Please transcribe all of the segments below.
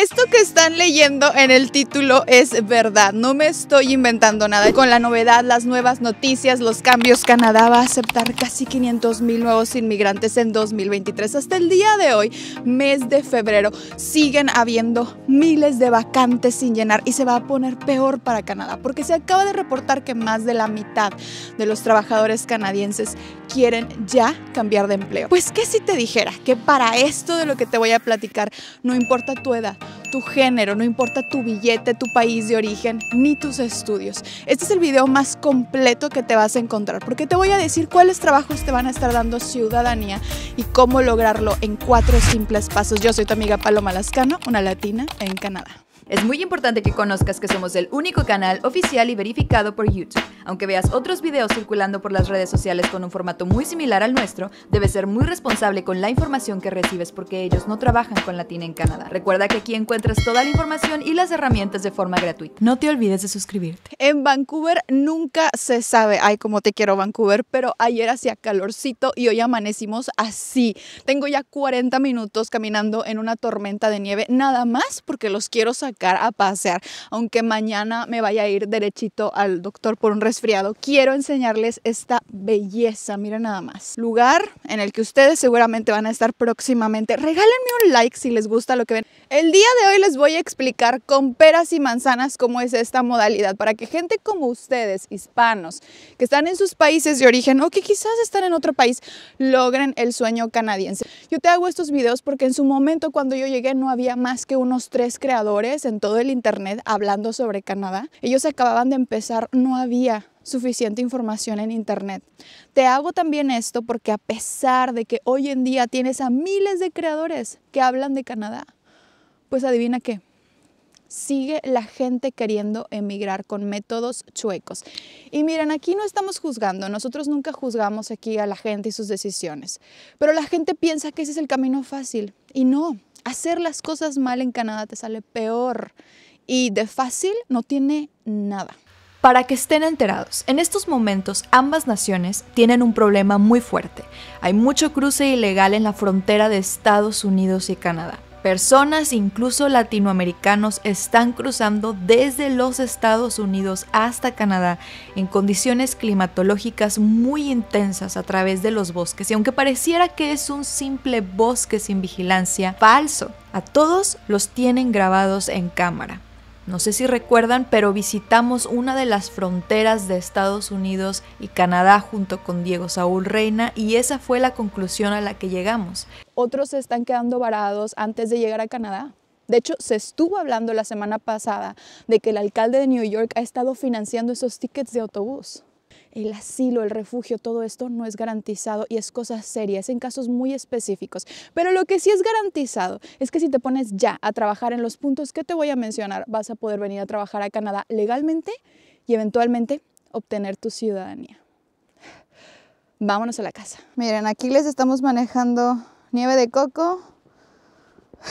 Esto que están leyendo en el título es verdad, no me estoy inventando nada. Con la novedad, las nuevas noticias, los cambios, Canadá va a aceptar casi 500 mil nuevos inmigrantes en 2023. Hasta el día de hoy, mes de febrero, siguen habiendo miles de vacantes sin llenar y se va a poner peor para Canadá, porque se acaba de reportar que más de la mitad de los trabajadores canadienses quieren ya cambiar de empleo. Pues, ¿qué si te dijera que para esto de lo que te voy a platicar, no importa tu edad, tu género, no importa tu billete, tu país de origen, ni tus estudios. Este es el video más completo que te vas a encontrar porque te voy a decir cuáles trabajos te van a estar dando ciudadanía y cómo lograrlo en cuatro simples pasos. Yo soy tu amiga Paloma Lascano, una latina en Canadá. Es muy importante que conozcas que somos el único canal oficial y verificado por YouTube. Aunque veas otros videos circulando por las redes sociales con un formato muy similar al nuestro, debes ser muy responsable con la información que recibes porque ellos no trabajan con Latina en Canadá. Recuerda que aquí encuentras toda la información y las herramientas de forma gratuita. No te olvides de suscribirte. En Vancouver nunca se sabe, ay, cómo te quiero Vancouver, pero ayer hacía calorcito y hoy amanecimos así. Tengo ya 40 minutos caminando en una tormenta de nieve, nada más porque los quiero sacar a pasear, aunque mañana me vaya a ir derechito al doctor por un resfriado, quiero enseñarles esta belleza, miren nada más. Lugar en el que ustedes seguramente van a estar próximamente. Regálenme un like si les gusta lo que ven. El día de hoy les voy a explicar con peras y manzanas cómo es esta modalidad, para que gente como ustedes, hispanos, que están en sus países de origen o que quizás están en otro país, logren el sueño canadiense. Yo te hago estos videos porque en su momento cuando yo llegué no había más que unos tres creadores, en todo el Internet hablando sobre Canadá. Ellos acababan de empezar, no había suficiente información en Internet. Te hago también esto porque a pesar de que hoy en día tienes a miles de creadores que hablan de Canadá, pues adivina qué, sigue la gente queriendo emigrar con métodos chuecos. Y miren, aquí no estamos juzgando, nosotros nunca juzgamos aquí a la gente y sus decisiones, pero la gente piensa que ese es el camino fácil y no. Hacer las cosas mal en Canadá te sale peor y de fácil no tiene nada. Para que estén enterados, en estos momentos ambas naciones tienen un problema muy fuerte. Hay mucho cruce ilegal en la frontera de Estados Unidos y Canadá. Personas, incluso latinoamericanos, están cruzando desde los Estados Unidos hasta Canadá en condiciones climatológicas muy intensas a través de los bosques. Y aunque pareciera que es un simple bosque sin vigilancia, falso. A todos los tienen grabados en cámara. No sé si recuerdan, pero visitamos una de las fronteras de Estados Unidos y Canadá junto con Diego Saúl Reina y esa fue la conclusión a la que llegamos otros se están quedando varados antes de llegar a Canadá. De hecho, se estuvo hablando la semana pasada de que el alcalde de New York ha estado financiando esos tickets de autobús. El asilo, el refugio, todo esto no es garantizado y es cosa seria, es en casos muy específicos. Pero lo que sí es garantizado es que si te pones ya a trabajar en los puntos que te voy a mencionar, vas a poder venir a trabajar a Canadá legalmente y eventualmente obtener tu ciudadanía. Vámonos a la casa. Miren, aquí les estamos manejando nieve de coco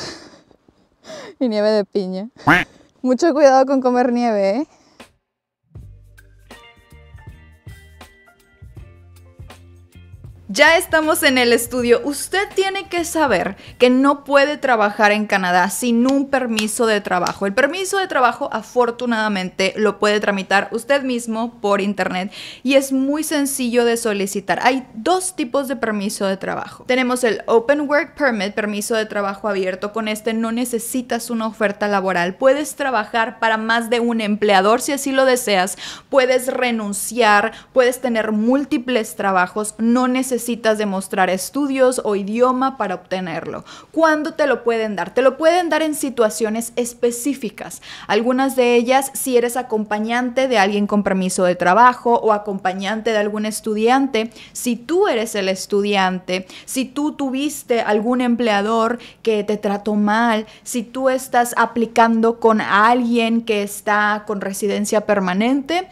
y nieve de piña. Mucho cuidado con comer nieve, ¿eh? Ya estamos en el estudio. Usted tiene que saber que no puede trabajar en Canadá sin un permiso de trabajo. El permiso de trabajo afortunadamente lo puede tramitar usted mismo por internet y es muy sencillo de solicitar. Hay dos tipos de permiso de trabajo. Tenemos el Open Work Permit, permiso de trabajo abierto. Con este no necesitas una oferta laboral. Puedes trabajar para más de un empleador si así lo deseas. Puedes renunciar, puedes tener múltiples trabajos. No necesitas necesitas demostrar estudios o idioma para obtenerlo. ¿Cuándo te lo pueden dar? Te lo pueden dar en situaciones específicas. Algunas de ellas si eres acompañante de alguien con permiso de trabajo o acompañante de algún estudiante. Si tú eres el estudiante, si tú tuviste algún empleador que te trató mal, si tú estás aplicando con alguien que está con residencia permanente,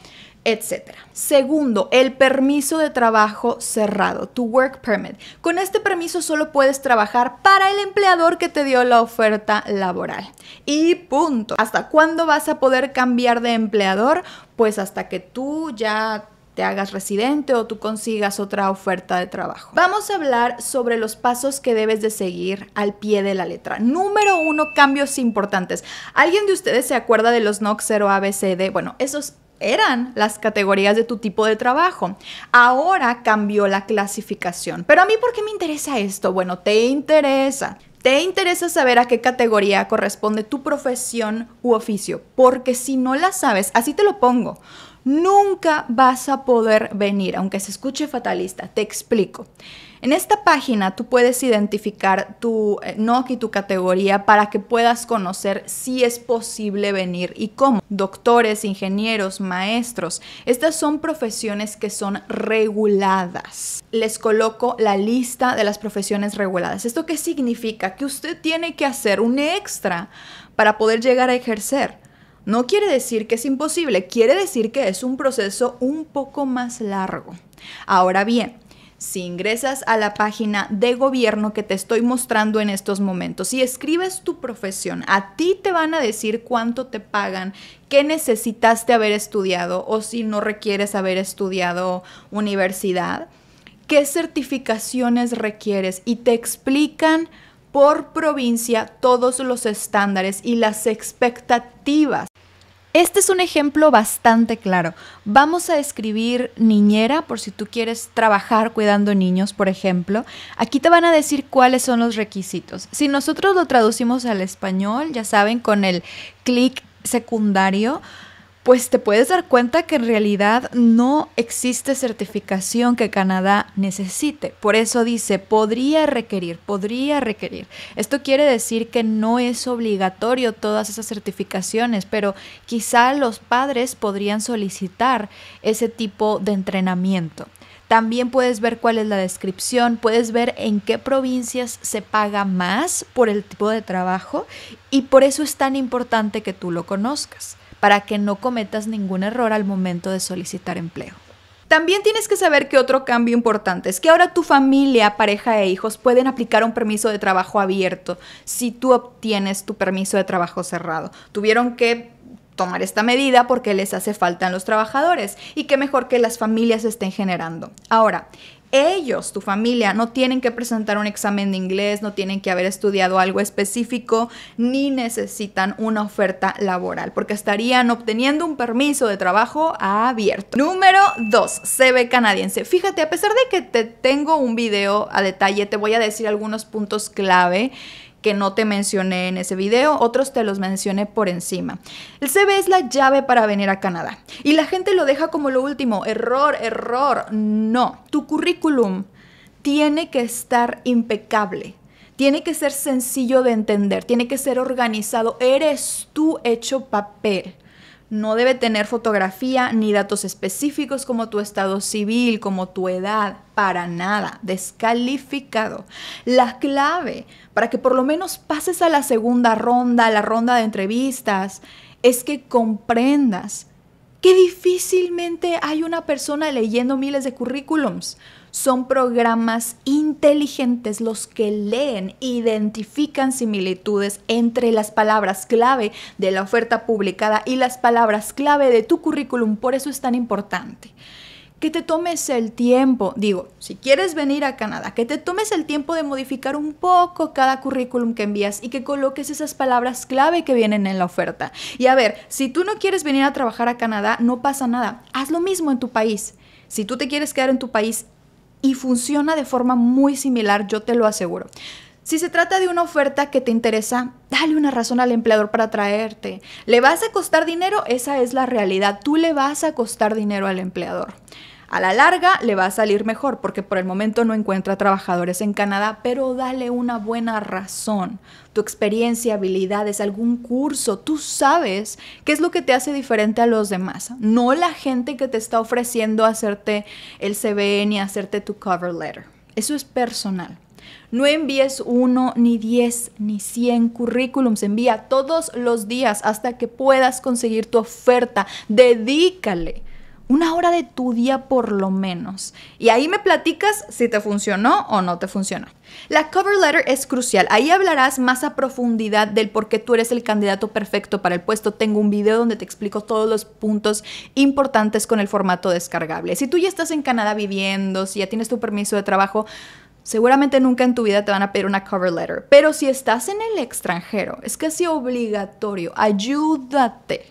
Etcétera. Segundo, el permiso de trabajo cerrado, tu work permit. Con este permiso solo puedes trabajar para el empleador que te dio la oferta laboral. Y punto. ¿Hasta cuándo vas a poder cambiar de empleador? Pues hasta que tú ya te hagas residente o tú consigas otra oferta de trabajo. Vamos a hablar sobre los pasos que debes de seguir al pie de la letra. Número uno, cambios importantes. ¿Alguien de ustedes se acuerda de los NOC 0 ABCD? Bueno, esos eran las categorías de tu tipo de trabajo. Ahora cambió la clasificación. Pero a mí, ¿por qué me interesa esto? Bueno, te interesa. Te interesa saber a qué categoría corresponde tu profesión u oficio, porque si no la sabes, así te lo pongo, nunca vas a poder venir, aunque se escuche fatalista, te explico. En esta página tú puedes identificar tu eh, NOC y tu categoría para que puedas conocer si es posible venir y cómo. Doctores, ingenieros, maestros, estas son profesiones que son reguladas. Les coloco la lista de las profesiones reguladas. ¿Esto qué significa? Que usted tiene que hacer un extra para poder llegar a ejercer. No quiere decir que es imposible, quiere decir que es un proceso un poco más largo. Ahora bien, si ingresas a la página de gobierno que te estoy mostrando en estos momentos y escribes tu profesión, a ti te van a decir cuánto te pagan, qué necesitaste haber estudiado o si no requieres haber estudiado universidad, qué certificaciones requieres y te explican por provincia todos los estándares y las expectativas este es un ejemplo bastante claro. Vamos a escribir niñera por si tú quieres trabajar cuidando niños, por ejemplo. Aquí te van a decir cuáles son los requisitos. Si nosotros lo traducimos al español, ya saben, con el clic secundario, pues te puedes dar cuenta que en realidad no existe certificación que Canadá necesite. Por eso dice, podría requerir, podría requerir. Esto quiere decir que no es obligatorio todas esas certificaciones, pero quizá los padres podrían solicitar ese tipo de entrenamiento. También puedes ver cuál es la descripción, puedes ver en qué provincias se paga más por el tipo de trabajo y por eso es tan importante que tú lo conozcas para que no cometas ningún error al momento de solicitar empleo. También tienes que saber que otro cambio importante es que ahora tu familia, pareja e hijos pueden aplicar un permiso de trabajo abierto si tú obtienes tu permiso de trabajo cerrado. Tuvieron que tomar esta medida porque les hace falta a los trabajadores y qué mejor que las familias estén generando. Ahora, ellos, tu familia, no tienen que presentar un examen de inglés, no tienen que haber estudiado algo específico, ni necesitan una oferta laboral, porque estarían obteniendo un permiso de trabajo abierto. Número 2, CB canadiense. Fíjate, a pesar de que te tengo un video a detalle, te voy a decir algunos puntos clave que no te mencioné en ese video, otros te los mencioné por encima. El CV es la llave para venir a Canadá y la gente lo deja como lo último, error, error, no. Tu currículum tiene que estar impecable. Tiene que ser sencillo de entender, tiene que ser organizado. Eres tú hecho papel. No debe tener fotografía ni datos específicos como tu estado civil, como tu edad, para nada, descalificado. La clave para que por lo menos pases a la segunda ronda, a la ronda de entrevistas, es que comprendas que difícilmente hay una persona leyendo miles de currículums. Son programas inteligentes los que leen, identifican similitudes entre las palabras clave de la oferta publicada y las palabras clave de tu currículum, por eso es tan importante que te tomes el tiempo, digo, si quieres venir a Canadá, que te tomes el tiempo de modificar un poco cada currículum que envías y que coloques esas palabras clave que vienen en la oferta. Y a ver, si tú no quieres venir a trabajar a Canadá, no pasa nada, haz lo mismo en tu país. Si tú te quieres quedar en tu país y funciona de forma muy similar, yo te lo aseguro. Si se trata de una oferta que te interesa, dale una razón al empleador para traerte. ¿Le vas a costar dinero? Esa es la realidad. Tú le vas a costar dinero al empleador. A la larga le va a salir mejor porque por el momento no encuentra trabajadores en Canadá, pero dale una buena razón. Tu experiencia, habilidades, algún curso, tú sabes qué es lo que te hace diferente a los demás. No la gente que te está ofreciendo hacerte el CV ni hacerte tu cover letter. Eso es personal. No envíes uno, ni diez, ni cien currículums. Envía todos los días hasta que puedas conseguir tu oferta. Dedícale una hora de tu día por lo menos. Y ahí me platicas si te funcionó o no te funcionó. La cover letter es crucial. Ahí hablarás más a profundidad del por qué tú eres el candidato perfecto para el puesto. Tengo un video donde te explico todos los puntos importantes con el formato descargable. Si tú ya estás en Canadá viviendo, si ya tienes tu permiso de trabajo, Seguramente nunca en tu vida te van a pedir una cover letter, pero si estás en el extranjero, es casi obligatorio. Ayúdate.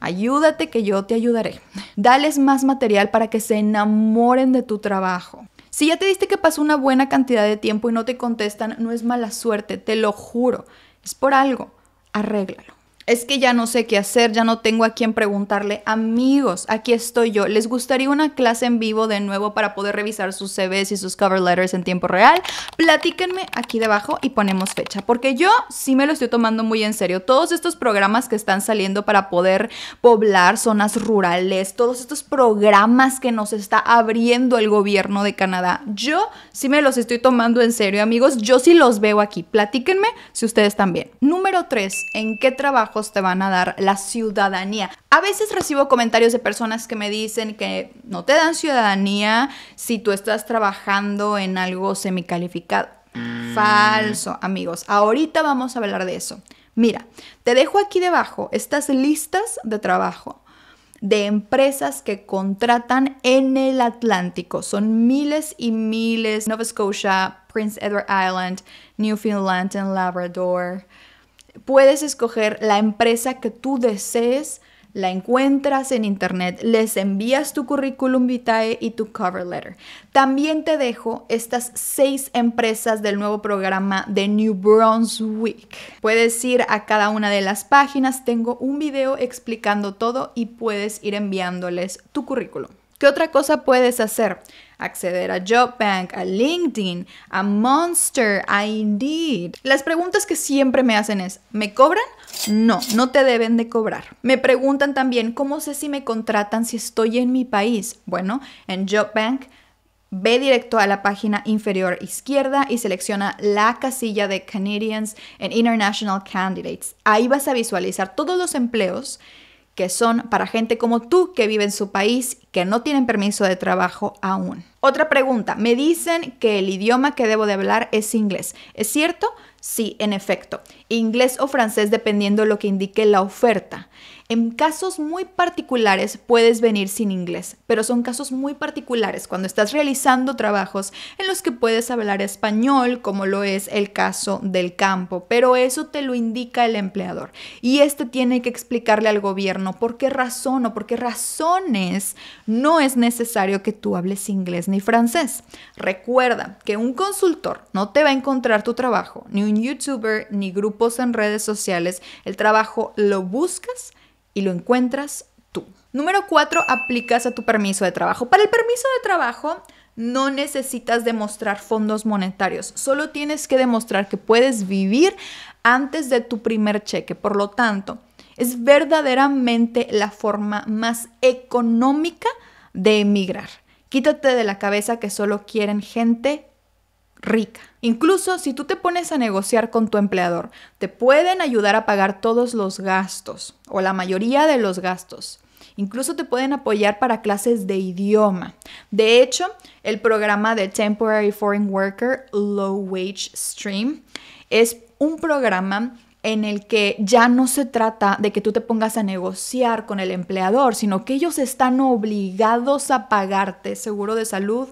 Ayúdate que yo te ayudaré. Dales más material para que se enamoren de tu trabajo. Si ya te diste que pasó una buena cantidad de tiempo y no te contestan, no es mala suerte, te lo juro. Es por algo. Arréglalo es que ya no sé qué hacer, ya no tengo a quién preguntarle. Amigos, aquí estoy yo. ¿Les gustaría una clase en vivo de nuevo para poder revisar sus CVs y sus cover letters en tiempo real? Platíquenme aquí debajo y ponemos fecha, porque yo sí me lo estoy tomando muy en serio. Todos estos programas que están saliendo para poder poblar zonas rurales, todos estos programas que nos está abriendo el gobierno de Canadá, yo sí me los estoy tomando en serio, amigos. Yo sí los veo aquí. Platíquenme si ustedes también. Número 3, ¿en qué trabajo? te van a dar la ciudadanía. A veces recibo comentarios de personas que me dicen que no te dan ciudadanía si tú estás trabajando en algo semicalificado. calificado mm. Falso, amigos. Ahorita vamos a hablar de eso. Mira, te dejo aquí debajo estas listas de trabajo de empresas que contratan en el Atlántico. Son miles y miles. Nova Scotia, Prince Edward Island, Newfoundland and Labrador, Puedes escoger la empresa que tú desees, la encuentras en internet, les envías tu currículum vitae y tu cover letter. También te dejo estas seis empresas del nuevo programa de New Brunswick. Puedes ir a cada una de las páginas, tengo un video explicando todo y puedes ir enviándoles tu currículum. ¿Qué otra cosa puedes hacer? acceder a JobBank, a LinkedIn, a Monster, a Indeed. Las preguntas que siempre me hacen es, ¿me cobran? No, no te deben de cobrar. Me preguntan también, ¿cómo sé si me contratan si estoy en mi país? Bueno, en JobBank Ve directo a la página inferior izquierda y selecciona la casilla de Canadians and International Candidates. Ahí vas a visualizar todos los empleos que son para gente como tú que vive en su país, que no tienen permiso de trabajo aún. Otra pregunta, me dicen que el idioma que debo de hablar es inglés. ¿Es cierto? Sí, en efecto, inglés o francés dependiendo lo que indique la oferta. En casos muy particulares puedes venir sin inglés, pero son casos muy particulares cuando estás realizando trabajos en los que puedes hablar español, como lo es el caso del campo, pero eso te lo indica el empleador. Y este tiene que explicarle al gobierno por qué razón o por qué razones no es necesario que tú hables inglés ni francés. Recuerda que un consultor no te va a encontrar tu trabajo, ni un youtuber ni grupos en redes sociales. El trabajo lo buscas y lo encuentras tú. Número 4. Aplicas a tu permiso de trabajo. Para el permiso de trabajo no necesitas demostrar fondos monetarios, solo tienes que demostrar que puedes vivir antes de tu primer cheque. Por lo tanto, es verdaderamente la forma más económica de emigrar. Quítate de la cabeza que solo quieren gente rica. Incluso si tú te pones a negociar con tu empleador, te pueden ayudar a pagar todos los gastos o la mayoría de los gastos. Incluso te pueden apoyar para clases de idioma. De hecho, el programa de Temporary Foreign Worker Low Wage Stream es un programa en el que ya no se trata de que tú te pongas a negociar con el empleador, sino que ellos están obligados a pagarte seguro de salud,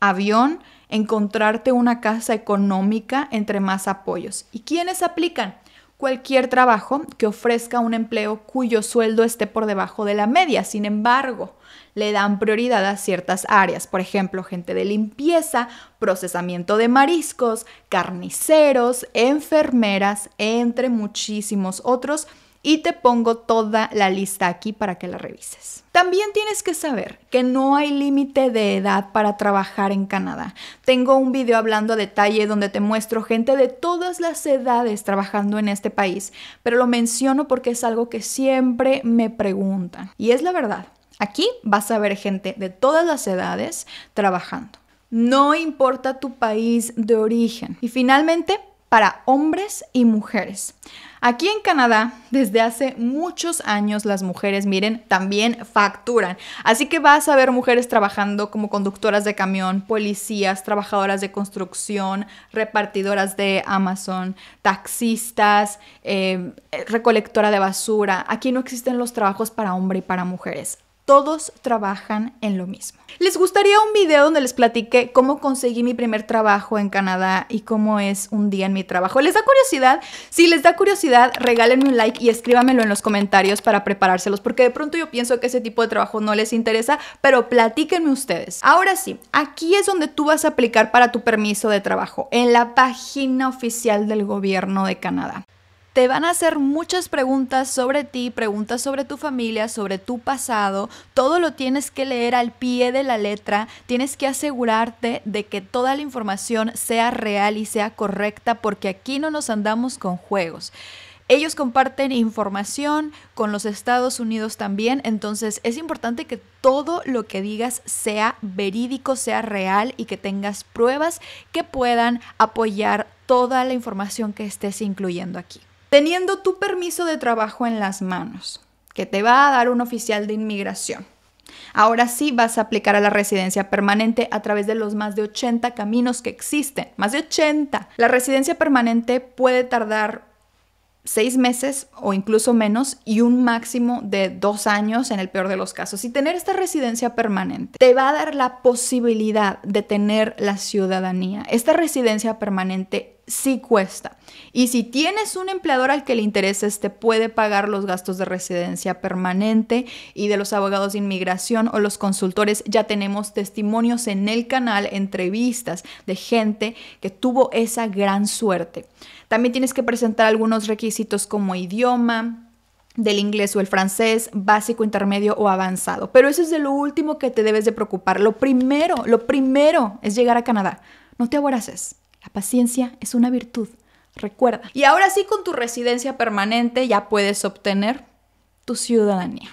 avión, encontrarte una casa económica entre más apoyos. ¿Y quiénes aplican? Cualquier trabajo que ofrezca un empleo cuyo sueldo esté por debajo de la media. Sin embargo, le dan prioridad a ciertas áreas, por ejemplo, gente de limpieza, procesamiento de mariscos, carniceros, enfermeras, entre muchísimos otros y te pongo toda la lista aquí para que la revises. También tienes que saber que no hay límite de edad para trabajar en Canadá. Tengo un video hablando a detalle donde te muestro gente de todas las edades trabajando en este país, pero lo menciono porque es algo que siempre me preguntan. Y es la verdad, aquí vas a ver gente de todas las edades trabajando. No importa tu país de origen. Y finalmente, para hombres y mujeres. Aquí en Canadá, desde hace muchos años, las mujeres, miren, también facturan. Así que vas a ver mujeres trabajando como conductoras de camión, policías, trabajadoras de construcción, repartidoras de Amazon, taxistas, eh, recolectora de basura. Aquí no existen los trabajos para hombre y para mujeres todos trabajan en lo mismo. Les gustaría un video donde les platique cómo conseguí mi primer trabajo en Canadá y cómo es un día en mi trabajo. ¿Les da curiosidad? Si les da curiosidad, regálenme un like y escríbamelo en los comentarios para preparárselos, porque de pronto yo pienso que ese tipo de trabajo no les interesa, pero platíquenme ustedes. Ahora sí, aquí es donde tú vas a aplicar para tu permiso de trabajo, en la página oficial del gobierno de Canadá te van a hacer muchas preguntas sobre ti, preguntas sobre tu familia, sobre tu pasado. Todo lo tienes que leer al pie de la letra. Tienes que asegurarte de que toda la información sea real y sea correcta porque aquí no nos andamos con juegos. Ellos comparten información con los Estados Unidos también, entonces es importante que todo lo que digas sea verídico, sea real y que tengas pruebas que puedan apoyar toda la información que estés incluyendo aquí teniendo tu permiso de trabajo en las manos, que te va a dar un oficial de inmigración. Ahora sí vas a aplicar a la residencia permanente a través de los más de 80 caminos que existen. Más de 80. La residencia permanente puede tardar seis meses o incluso menos y un máximo de dos años en el peor de los casos. Y tener esta residencia permanente te va a dar la posibilidad de tener la ciudadanía. Esta residencia permanente sí cuesta. Y si tienes un empleador al que le intereses, te puede pagar los gastos de residencia permanente y de los abogados de inmigración o los consultores. Ya tenemos testimonios en el canal, entrevistas de gente que tuvo esa gran suerte. También tienes que presentar algunos requisitos como idioma, del inglés o el francés, básico, intermedio o avanzado. Pero eso es de lo último que te debes de preocupar. Lo primero, lo primero es llegar a Canadá. No te aboraces. La paciencia es una virtud, recuerda. Y ahora sí, con tu residencia permanente ya puedes obtener tu ciudadanía.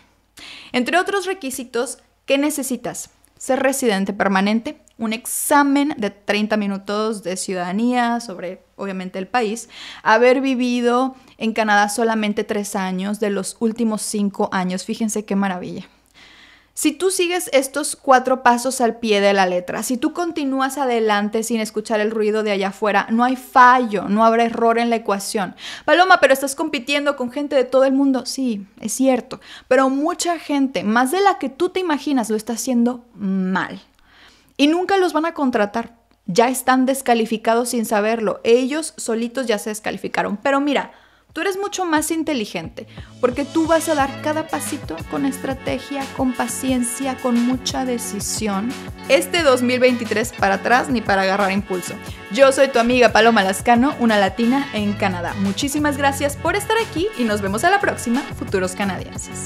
Entre otros requisitos, ¿qué necesitas? Ser residente permanente, un examen de 30 minutos de ciudadanía sobre, obviamente, el país, haber vivido en Canadá solamente tres años de los últimos cinco años. Fíjense qué maravilla. Si tú sigues estos cuatro pasos al pie de la letra, si tú continúas adelante sin escuchar el ruido de allá afuera, no hay fallo, no habrá error en la ecuación. Paloma, pero estás compitiendo con gente de todo el mundo. Sí, es cierto, pero mucha gente, más de la que tú te imaginas, lo está haciendo mal. Y nunca los van a contratar. Ya están descalificados sin saberlo. Ellos solitos ya se descalificaron. Pero mira, Tú eres mucho más inteligente porque tú vas a dar cada pasito con estrategia, con paciencia, con mucha decisión. Este 2023 para atrás ni para agarrar impulso. Yo soy tu amiga Paloma Lascano, una latina en Canadá. Muchísimas gracias por estar aquí y nos vemos a la próxima, futuros canadienses.